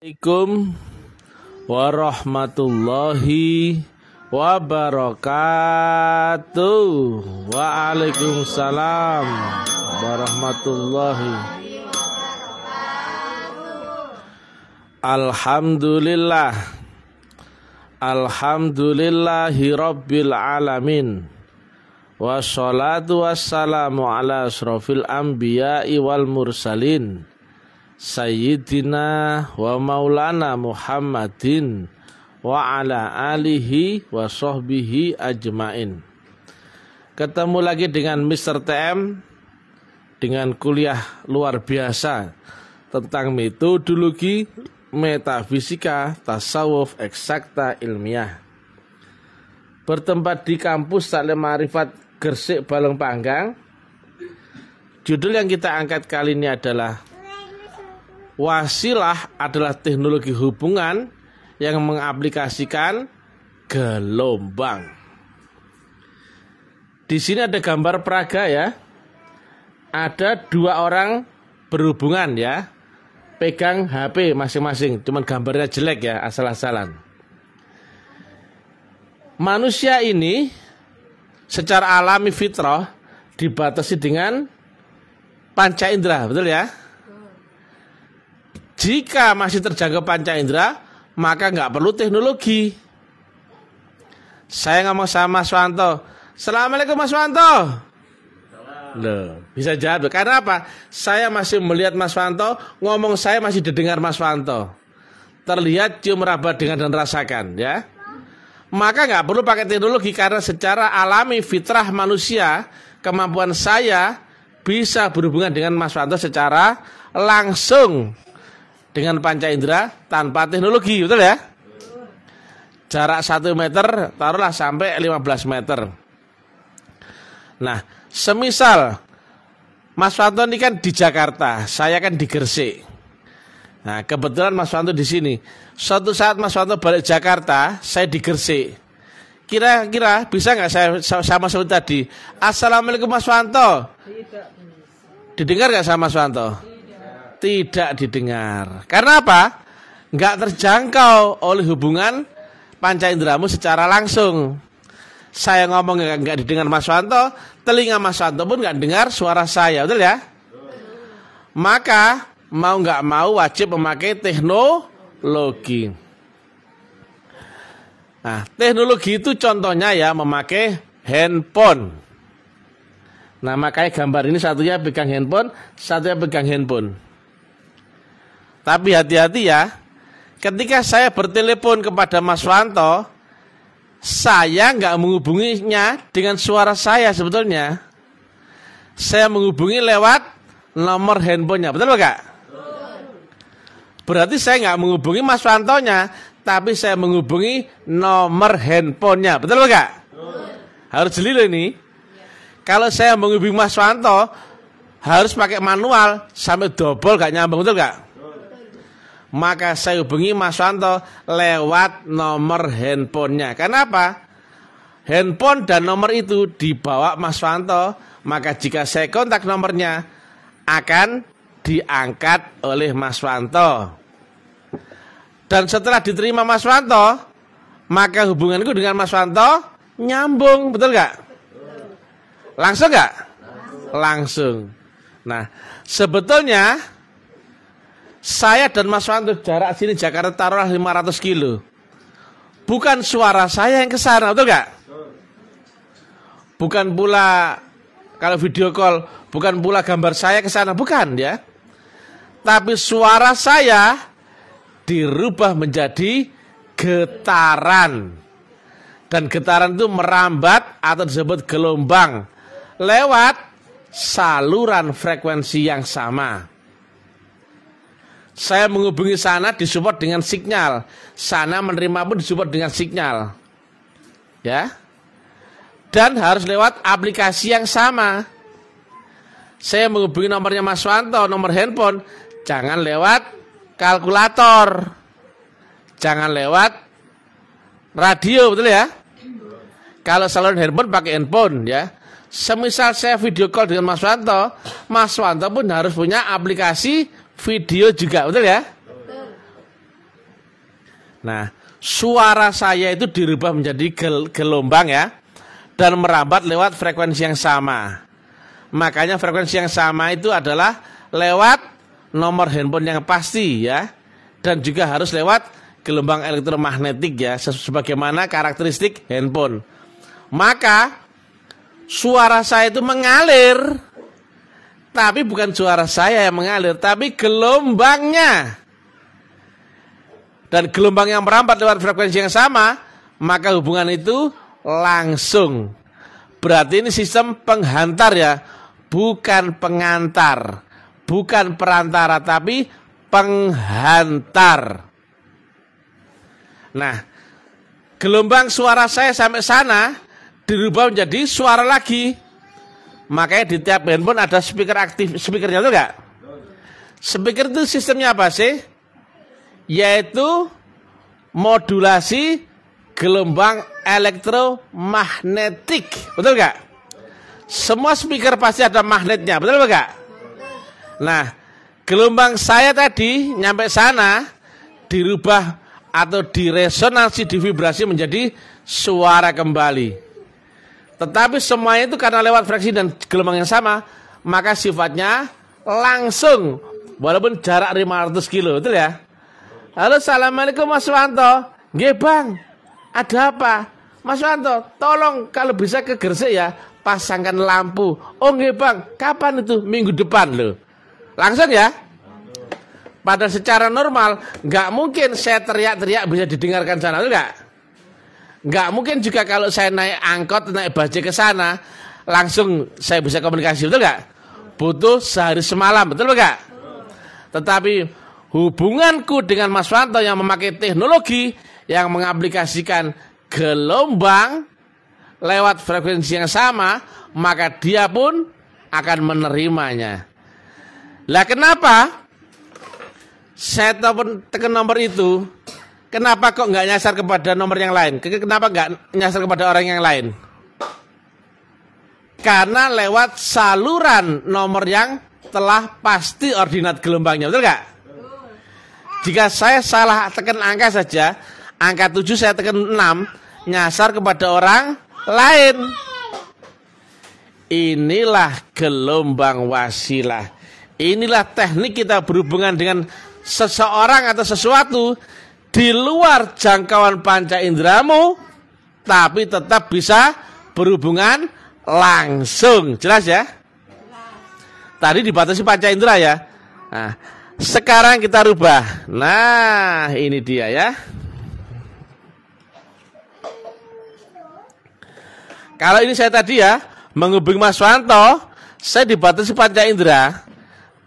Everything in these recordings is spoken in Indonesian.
Assalamualaikum warahmatullahi wabarakatuh. Waalaikumsalam warahmatullahi. Alhamdulillah. Alhamdulillahi rabbil alamin. Wassalatu wassalamu ala asrofil anbiya'i wal mursalin Sayyidina wa maulana Muhammadin wa ala alihi wa sahbihi ajmain. Ketemu lagi dengan Mr. TM dengan kuliah luar biasa tentang metodologi metafisika, tasawuf, eksakta, ilmiah. Bertempat di kampus Salim Marifat Gersik Balong Panggang. Judul yang kita angkat kali ini adalah Wasilah adalah teknologi hubungan yang mengaplikasikan gelombang. Di sini ada gambar peraga ya. Ada dua orang berhubungan ya. Pegang HP masing-masing, cuman gambarnya jelek ya, asal-asalan. Manusia ini secara alami fitrah dibatasi dengan panca indera, betul ya? Jika masih terjaga panca indera, maka nggak perlu teknologi. Saya ngomong sama Mas Wanto. Assalamualaikum Mas Wanto. Loh, bisa jawab. Karena apa? Saya masih melihat Mas Wanto, ngomong saya masih didengar Mas Wanto. Terlihat cium raba dengan dan rasakan, ya. Maka nggak perlu pakai teknologi karena secara alami fitrah manusia, kemampuan saya bisa berhubungan dengan Mas Wanto secara langsung dengan panca indera tanpa teknologi, betul ya? Jarak 1 meter taruhlah sampai 15 meter. Nah, semisal Mas Fanto ini kan di Jakarta, saya kan di Gresik. Nah, kebetulan Mas Fanto di sini. Suatu saat Mas Fanto balik Jakarta, saya di Gresik. Kira-kira bisa nggak saya sama seperti tadi? Assalamualaikum Mas Fanto. Didengar nggak sama Mas Fanto? tidak didengar. Karena apa? Gak terjangkau oleh hubungan panca inderamu secara langsung. Saya ngomong nggak didengar Mas Wanto, telinga Mas Wanto pun nggak dengar suara saya, betul ya? Maka mau nggak mau wajib memakai teknologi. Nah, teknologi itu contohnya ya memakai handphone. Nah makanya gambar ini satunya pegang handphone, satunya pegang handphone. Tapi hati-hati ya, ketika saya bertelepon kepada Mas Wanto, saya nggak menghubunginya dengan suara saya sebetulnya. Saya menghubungi lewat nomor handphonenya, betul nggak? Berarti saya nggak menghubungi Mas Wantonya, tapi saya menghubungi nomor handphonenya, betul nggak? Harus jeli loh ini. Kalau saya menghubungi Mas Wanto, harus pakai manual sampai double gak nyambung betul gak? maka saya hubungi Mas Wanto lewat nomor handphonenya. Kenapa? Handphone dan nomor itu dibawa Mas Wanto, maka jika saya kontak nomornya akan diangkat oleh Mas Wanto. Dan setelah diterima Mas Wanto, maka hubunganku dengan Mas Wanto nyambung, betul nggak? Langsung nggak? Langsung. Nah, sebetulnya saya dan Mas Wanto jarak sini Jakarta taruhlah 500 kilo. Bukan suara saya yang kesana, sana, betul gak? Bukan pula kalau video call, bukan pula gambar saya kesana, bukan ya. Tapi suara saya dirubah menjadi getaran. Dan getaran itu merambat atau disebut gelombang lewat saluran frekuensi yang sama. Saya menghubungi sana disupport dengan sinyal. Sana menerima pun disupport dengan sinyal. Ya. Dan harus lewat aplikasi yang sama. Saya menghubungi nomornya Mas Wanto, nomor handphone. Jangan lewat kalkulator. Jangan lewat radio, betul ya? Kalau salon handphone pakai handphone ya. Semisal saya video call dengan Mas Wanto, Mas Wanto pun harus punya aplikasi video juga, betul ya? Nah, suara saya itu dirubah menjadi gel gelombang ya dan merambat lewat frekuensi yang sama. Makanya frekuensi yang sama itu adalah lewat nomor handphone yang pasti ya dan juga harus lewat gelombang elektromagnetik ya sebagaimana karakteristik handphone. Maka suara saya itu mengalir tapi bukan suara saya yang mengalir, tapi gelombangnya. Dan gelombang yang merambat lewat frekuensi yang sama, maka hubungan itu langsung. Berarti ini sistem penghantar ya, bukan pengantar, bukan perantara, tapi penghantar. Nah, gelombang suara saya sampai sana dirubah menjadi suara lagi Makanya di tiap handphone ada speaker aktif, speakernya itu enggak? Speaker itu sistemnya apa sih? Yaitu modulasi gelombang elektromagnetik. Betul enggak? Semua speaker pasti ada magnetnya, betul enggak? Nah, gelombang saya tadi nyampe sana dirubah atau diresonansi, divibrasi menjadi suara kembali. Tetapi semuanya itu karena lewat fraksi dan gelombang yang sama, maka sifatnya langsung walaupun jarak 500 kilo, betul ya? Halo, Assalamualaikum Mas Wanto. Gebang, Bang. Ada apa? Mas Wanto, tolong kalau bisa ke Gresik ya, pasangkan lampu. Oh, nggih, Bang. Kapan itu? Minggu depan loh. Langsung ya? Pada secara normal, nggak mungkin saya teriak-teriak bisa didengarkan sana, enggak? Nggak mungkin juga kalau saya naik angkot, naik bajai ke sana, langsung saya bisa komunikasi, betul nggak? Butuh sehari semalam, betul nggak? Tetapi hubunganku dengan Mas Wanto yang memakai teknologi, yang mengaplikasikan gelombang lewat frekuensi yang sama, maka dia pun akan menerimanya. Lah kenapa? Saya telepon tekan nomor itu Kenapa kok nggak nyasar kepada nomor yang lain? Kenapa nggak nyasar kepada orang yang lain? Karena lewat saluran nomor yang telah pasti ordinat gelombangnya, betul nggak? Jika saya salah tekan angka saja, angka 7 saya tekan 6, nyasar kepada orang lain. Inilah gelombang wasilah. Inilah teknik kita berhubungan dengan seseorang atau sesuatu di luar jangkauan panca indramu tapi tetap bisa berhubungan langsung. Jelas ya? Tadi dibatasi panca indera ya. Nah, sekarang kita rubah. Nah, ini dia ya. Kalau ini saya tadi ya, menghubungi Mas Wanto, saya dibatasi panca indera.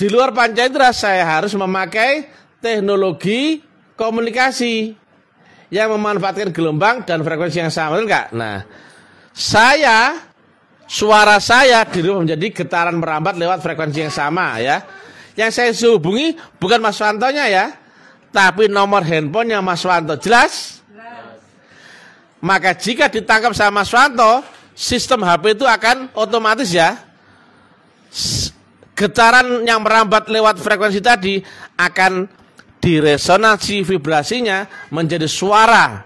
Di luar panca indera saya harus memakai teknologi komunikasi yang memanfaatkan gelombang dan frekuensi yang sama, betul enggak? Nah, saya suara saya dirubah menjadi getaran merambat lewat frekuensi yang sama ya. Yang saya hubungi bukan Mas Wantonya ya, tapi nomor handphonenya Mas Wanto. Jelas? Jelas. Maka jika ditangkap sama Mas Wanto, sistem HP itu akan otomatis ya getaran yang merambat lewat frekuensi tadi akan diresonansi vibrasinya menjadi suara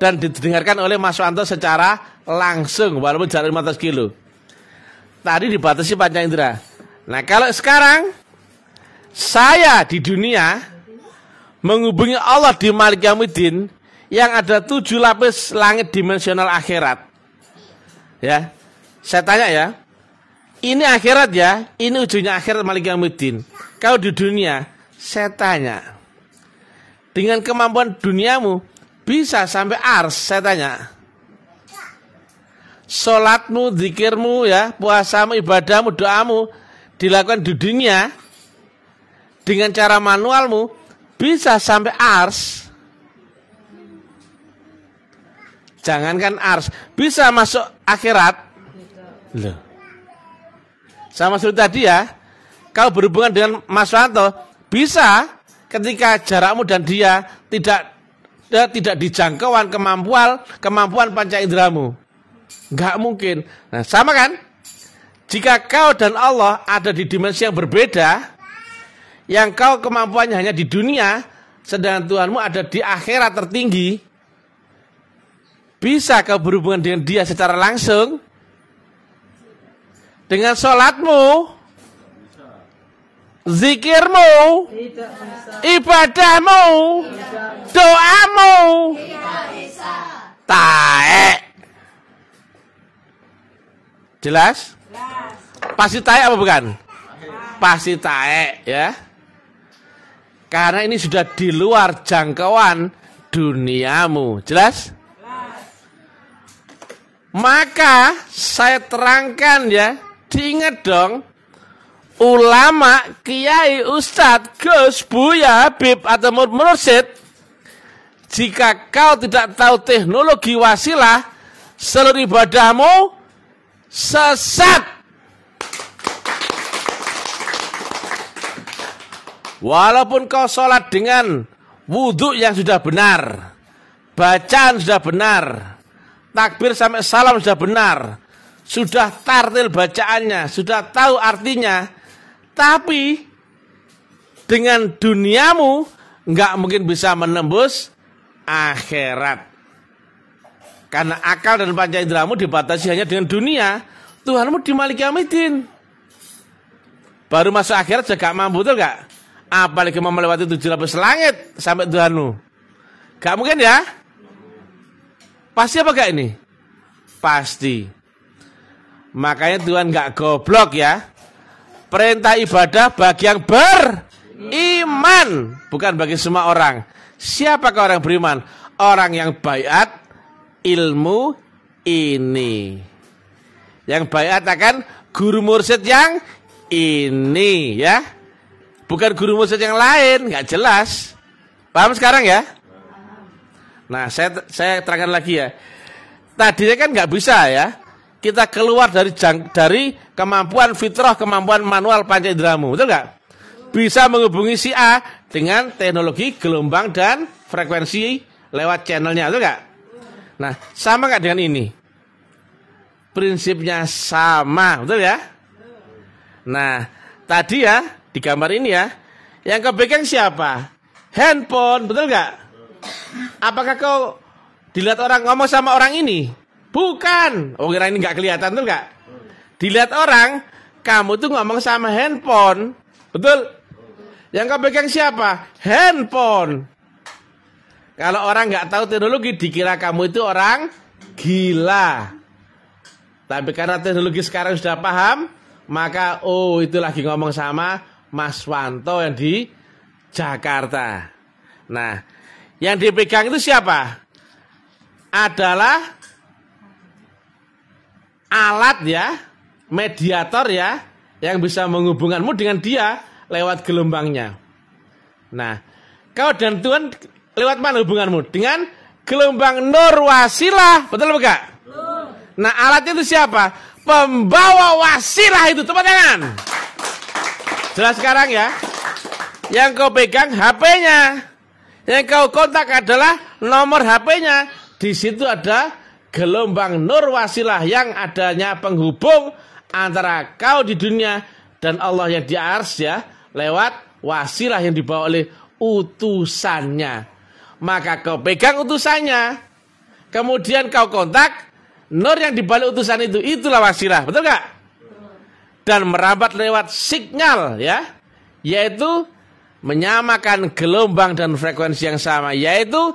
dan didengarkan oleh Mas Wanto secara langsung walaupun jarak 500 kilo. Tadi dibatasi panca indera. Nah kalau sekarang saya di dunia menghubungi Allah di Malik Yamidin yang ada tujuh lapis langit dimensional akhirat. Ya, saya tanya ya, ini akhirat ya, ini ujungnya akhirat Malik Yamidin. Kalau di dunia, saya tanya, dengan kemampuan duniamu bisa sampai ars? Saya tanya. sholatmu, zikirmu, ya, puasamu, ibadahmu, doamu dilakukan di dunia dengan cara manualmu bisa sampai ars. Jangankan ars, bisa masuk akhirat. Loh. Sama seperti tadi ya, kau berhubungan dengan Mas Wanto, bisa ketika jarakmu dan dia tidak eh, tidak dijangkauan kemampuan kemampuan panca indramu. Enggak mungkin. Nah, sama kan? Jika kau dan Allah ada di dimensi yang berbeda, yang kau kemampuannya hanya di dunia, sedangkan Tuhanmu ada di akhirat tertinggi, bisa kau berhubungan dengan dia secara langsung, dengan sholatmu, zikirmu, ibadahmu, doamu, taek. Jelas? Pasti taek apa bukan? Pasti taek ya. Karena ini sudah di luar jangkauan duniamu. Jelas? Maka saya terangkan ya, diingat dong ulama, kiai, ustadz, gus, buya, Bib atau mursid, jika kau tidak tahu teknologi wasilah, seluruh ibadahmu sesat. Walaupun kau sholat dengan wudhu yang sudah benar, bacaan sudah benar, takbir sampai salam sudah benar, sudah tartil bacaannya, sudah tahu artinya, tapi dengan duniamu nggak mungkin bisa menembus akhirat. Karena akal dan panca indramu dibatasi hanya dengan dunia. Tuhanmu di Malik Baru masuk akhirat juga gak mampu, tuh gak? Apalagi mau melewati tujuh lapis langit sampai Tuhanmu. Gak mungkin ya? Pasti apa gak ini? Pasti. Makanya Tuhan gak goblok ya. Perintah ibadah bagi yang beriman, bukan bagi semua orang. Siapakah orang beriman? Orang yang bayat ilmu ini. Yang bayat akan guru mursyid yang ini ya. Bukan guru mursyid yang lain, nggak jelas. Paham sekarang ya? Nah, saya saya terangkan lagi ya. Tadinya kan nggak bisa ya kita keluar dari jang, dari kemampuan fitrah, kemampuan manual panca indramu, Betul nggak? Bisa menghubungi si A dengan teknologi gelombang dan frekuensi lewat channelnya. Betul nggak? Nah, sama nggak dengan ini? Prinsipnya sama, betul ya? Nah, tadi ya, di gambar ini ya, yang kepegang siapa? Handphone, betul nggak? Apakah kau dilihat orang ngomong sama orang ini? Bukan. Oh kira ini nggak kelihatan tuh nggak? Dilihat orang, kamu tuh ngomong sama handphone. Betul? Yang kau pegang siapa? Handphone. Kalau orang nggak tahu teknologi, dikira kamu itu orang gila. Tapi karena teknologi sekarang sudah paham, maka oh itu lagi ngomong sama Mas Wanto yang di Jakarta. Nah, yang dipegang itu siapa? Adalah alat ya, mediator ya, yang bisa menghubungkanmu dengan dia lewat gelombangnya. Nah, kau dan Tuhan lewat mana hubunganmu? Dengan gelombang nur wasilah, betul enggak? Nah, alat itu siapa? Pembawa wasilah itu, tepat tangan. Jelas sekarang ya. Yang kau pegang HP-nya. Yang kau kontak adalah nomor HP-nya. Di situ ada gelombang nur wasilah yang adanya penghubung antara kau di dunia dan Allah yang di ars ya lewat wasilah yang dibawa oleh utusannya maka kau pegang utusannya kemudian kau kontak nur yang dibalik utusan itu itulah wasilah betul nggak dan merambat lewat signal ya yaitu menyamakan gelombang dan frekuensi yang sama yaitu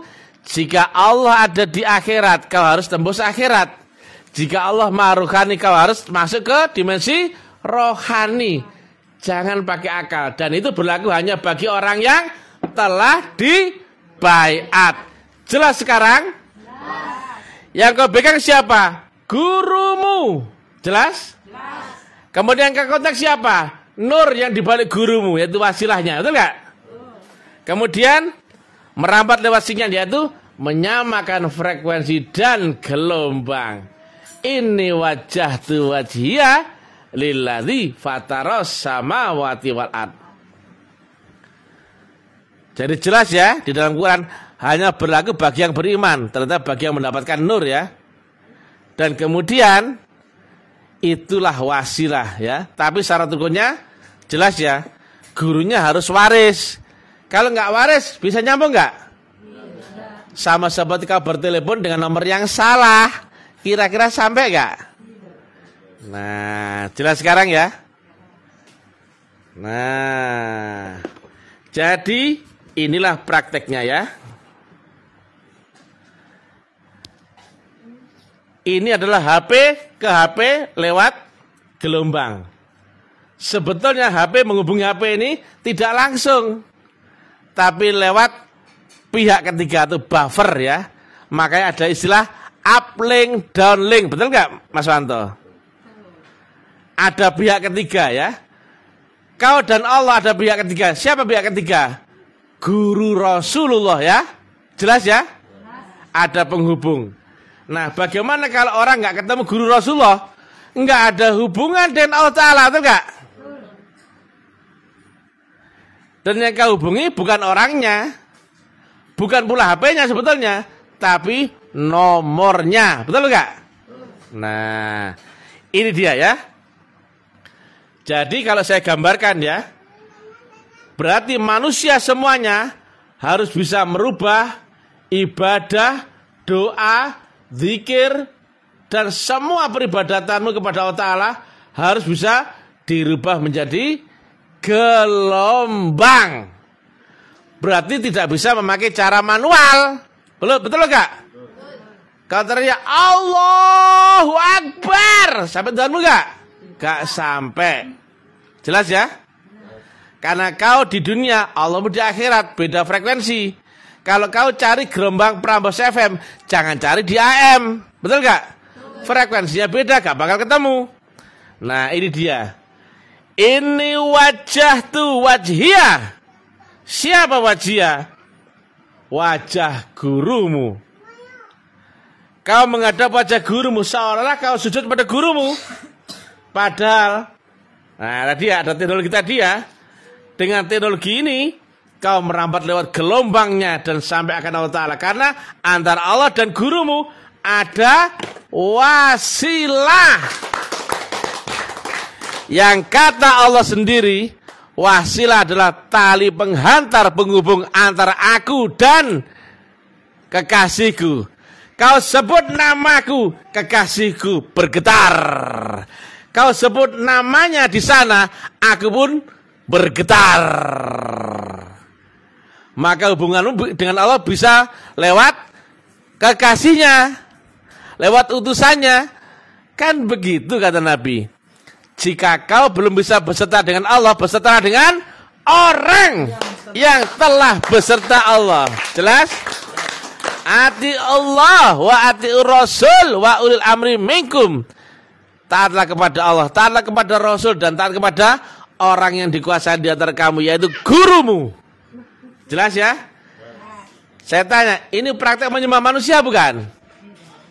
jika Allah ada di akhirat, kau harus tembus akhirat. Jika Allah maruhani, kau harus masuk ke dimensi rohani. Jangan pakai akal. Dan itu berlaku hanya bagi orang yang telah dibayat. Jelas sekarang? Jelas. Yang kau pegang siapa? Gurumu. Jelas? Jelas. Kemudian kau kontak siapa? Nur yang dibalik gurumu, yaitu wasilahnya. Betul nggak? Kemudian Merapat lewat sinyal yaitu menyamakan frekuensi dan gelombang. Ini wajah tu wajhiya lilladzi fataros sama wal ad. Jadi jelas ya di dalam Quran hanya berlaku bagi yang beriman, ternyata bagi yang mendapatkan nur ya. Dan kemudian itulah wasilah ya. Tapi syarat hukumnya jelas ya. Gurunya harus waris. Kalau nggak waris, bisa nyambung nggak? Sama seperti kau bertelepon dengan nomor yang salah. Kira-kira sampai nggak? Nah, jelas sekarang ya. Nah, jadi inilah prakteknya ya. Ini adalah HP ke HP lewat gelombang. Sebetulnya HP menghubungi HP ini tidak langsung tapi lewat pihak ketiga atau buffer ya. Makanya ada istilah uplink, downlink. Betul nggak Mas Wanto? Ada pihak ketiga ya. Kau dan Allah ada pihak ketiga. Siapa pihak ketiga? Guru Rasulullah ya. Jelas ya? Ada penghubung. Nah bagaimana kalau orang nggak ketemu guru Rasulullah? Nggak ada hubungan dengan Allah Ta'ala, betul nggak? Dan yang kau hubungi bukan orangnya, bukan pula HP-nya sebetulnya, tapi nomornya. Betul enggak? Nah, ini dia ya. Jadi kalau saya gambarkan ya, berarti manusia semuanya harus bisa merubah ibadah, doa, zikir, dan semua peribadatanmu kepada Allah Ta'ala harus bisa dirubah menjadi gelombang. Berarti tidak bisa memakai cara manual. Betul betul enggak? Kalau ternyata Allahu Akbar, sampai tuhan enggak? Enggak sampai. Jelas ya? Karena kau di dunia, Allah di akhirat, beda frekuensi. Kalau kau cari gelombang Prambos FM, jangan cari di AM. Betul enggak? Frekuensinya beda, enggak bakal ketemu. Nah, ini dia. Ini wajah tu wajhia. Siapa wajhia? Wajah gurumu. Kau menghadap wajah gurumu seolah-olah kau sujud pada gurumu. Padahal nah tadi ya, ada teknologi tadi ya. Dengan teknologi ini kau merambat lewat gelombangnya dan sampai akan Allah Ta'ala. Karena antara Allah dan gurumu ada wasilah. Yang kata Allah sendiri, wasilah adalah tali penghantar penghubung antara aku dan kekasihku. Kau sebut namaku, kekasihku bergetar. Kau sebut namanya di sana, aku pun bergetar. Maka hubunganmu dengan Allah bisa lewat kekasihnya, lewat utusannya. Kan begitu kata Nabi. Jika kau belum bisa berserta dengan Allah, berserta dengan orang yang telah beserta Allah. Jelas? Ati Allah wa ati Rasul wa ulil amri minkum. Taatlah kepada Allah, taatlah kepada Rasul dan taat kepada orang yang dikuasai di antara kamu yaitu gurumu. Jelas ya? Saya tanya, ini praktek menyembah manusia bukan?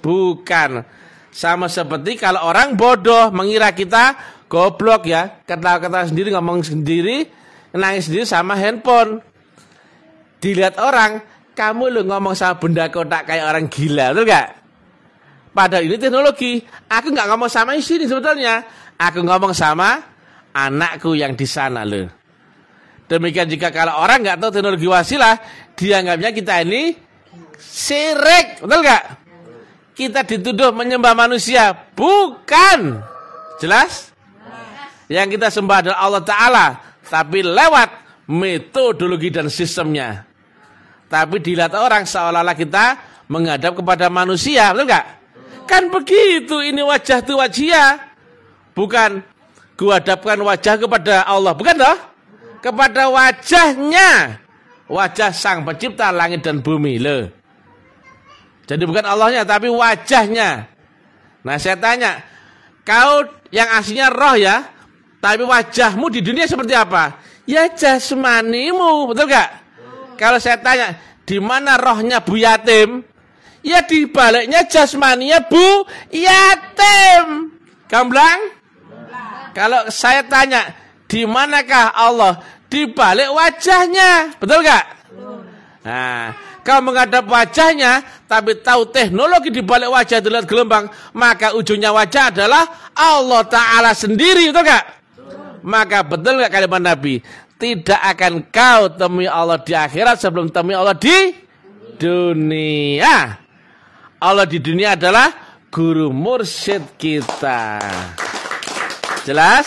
Bukan. Sama seperti kalau orang bodoh mengira kita Goblok ya. Kata-kata sendiri, ngomong sendiri, nangis sendiri sama handphone. Dilihat orang, kamu lu ngomong sama benda kotak kayak orang gila, tuh gak? Padahal ini teknologi. Aku nggak ngomong sama istri sebetulnya. Aku ngomong sama anakku yang di sana loh. Demikian jika kalau orang nggak tahu teknologi wasilah, dianggapnya kita ini sirek, betul gak Kita dituduh menyembah manusia, bukan. Jelas? yang kita sembah adalah Allah Ta'ala, tapi lewat metodologi dan sistemnya. Tapi dilihat orang seolah-olah kita menghadap kepada manusia, betul gak? Kan begitu, ini wajah tu wajah. Bukan kuhadapkan wajah kepada Allah, bukan toh? Kepada wajahnya, wajah sang pencipta langit dan bumi. Loh. Jadi bukan Allahnya, tapi wajahnya. Nah saya tanya, kau yang aslinya roh ya, tapi wajahmu di dunia seperti apa? Ya jasmanimu, betul gak? Kalau saya tanya, di mana rohnya Bu Yatim? Ya di baliknya jasmaninya Bu Yatim. Gamblang? Kalau saya tanya, di manakah Allah? Di balik wajahnya, betul gak? Nah, kalau menghadap wajahnya, tapi tahu teknologi di balik wajah itu gelombang, maka ujungnya wajah adalah Allah Ta'ala sendiri, betul gak? Maka betul nggak kalimat Nabi? Tidak akan kau temui Allah di akhirat sebelum temui Allah di dunia. Allah di dunia adalah guru mursyid kita. Jelas?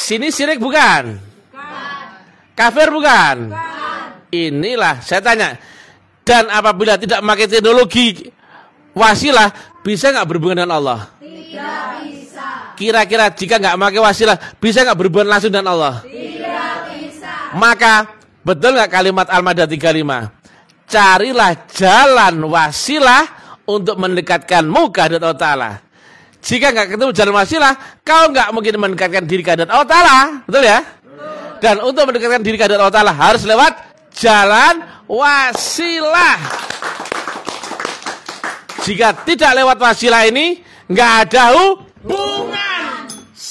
Sini sirik bukan? Kafir bukan? Inilah saya tanya. Dan apabila tidak memakai teknologi wasilah, bisa nggak berhubungan dengan Allah? Tidak Kira-kira jika nggak pakai wasilah, bisa nggak berhubungan langsung dengan Allah? Tidak bisa. Maka betul nggak kalimat Al-Maidah 35? Carilah jalan wasilah untuk mendekatkanmu ke hadirat Allah Ta'ala. Jika nggak ketemu jalan wasilah, kau nggak mungkin mendekatkan diri ke hadirat Allah Ta'ala. Betul ya? Dan untuk mendekatkan diri ke hadirat Allah Ta'ala harus lewat jalan wasilah. Jika tidak lewat wasilah ini, nggak ada hubungan.